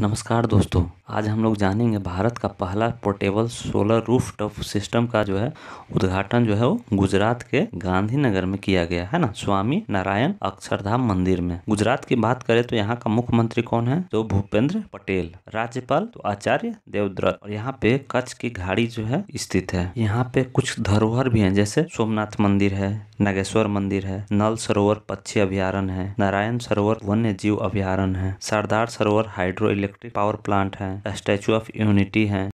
नमस्कार दोस्तों आज हम लोग जानेंगे भारत का पहला portable solar roof top system का जो है उद्घाटन जो है वो गुजरात के गांधीनगर में किया गया है ना स्वामी नारायण अक्षरधाम मंदिर में गुजरात की बात करें तो यहाँ का मुख्यमंत्री कौन है तो भूपेंद्र पटेल राज्यपाल तो आचार्य देवद्रत और यहाँ पे कच्छ की घाड़ी जो है स्थित है यहाँ पे कुछ धरोहर भी है जैसे सोमनाथ मंदिर है नागेश्वर मंदिर है नल सरोवर पक्षी अभ्यारण है नारायण सरोवर वन्य जीव अभ्यारण है Sardar Sarovar hydro electric power plant है स्टेचू ऑफ यूनिटी है।